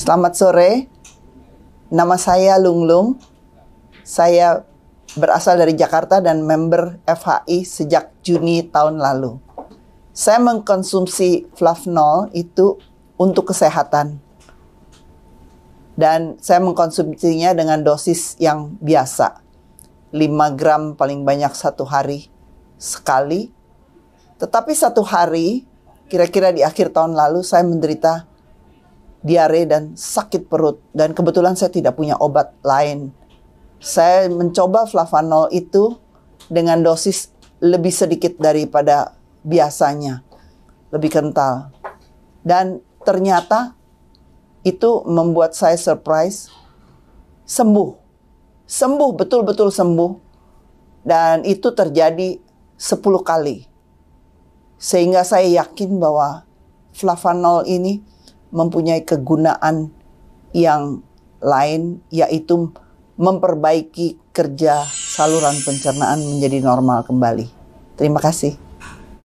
Selamat sore, nama saya Lung Lung. Saya berasal dari Jakarta dan member FHI sejak Juni tahun lalu. Saya mengkonsumsi flavnol itu untuk kesehatan. Dan saya mengkonsumsinya dengan dosis yang biasa. 5 gram paling banyak satu hari sekali. Tetapi satu hari, kira-kira di akhir tahun lalu, saya menderita diare dan sakit perut dan kebetulan saya tidak punya obat lain. Saya mencoba flavanol itu dengan dosis lebih sedikit daripada biasanya, lebih kental. Dan ternyata itu membuat saya surprise sembuh. Sembuh betul-betul sembuh. Dan itu terjadi 10 kali. Sehingga saya yakin bahwa flavanol ini mempunyai kegunaan yang lain yaitu memperbaiki kerja saluran pencernaan menjadi normal kembali. Terima kasih.